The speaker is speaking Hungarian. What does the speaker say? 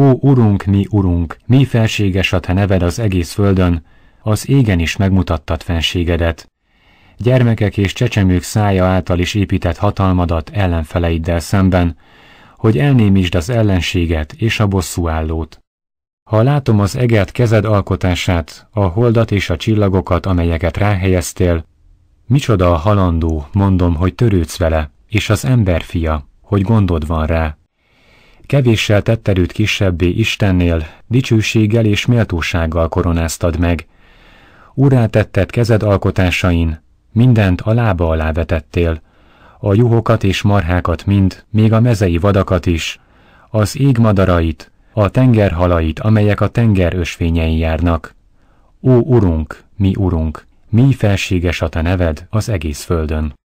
Ó, urunk, mi urunk, mi felséges a te neved az egész földön, az égen is megmutattad fenségedet. Gyermekek és csecsemők szája által is épített hatalmadat ellenfeleiddel szemben, hogy elnémítsd az ellenséget és a bosszú állót. Ha látom az eget kezed alkotását, a holdat és a csillagokat, amelyeket ráhelyeztél, micsoda a halandó, mondom, hogy törődsz vele, és az emberfia, hogy gondod van rá kevéssel tetted őt kisebbé Istennél, dicsőséggel és méltósággal koronáztad meg. Úrá tetted kezed alkotásain, mindent a lába alá vetettél, a juhokat és marhákat mind, még a mezei vadakat is, az égmadarait, a tengerhalait, amelyek a tenger ösvényei járnak. Ó, Urunk, mi Urunk, mi felséges a Te neved az egész földön!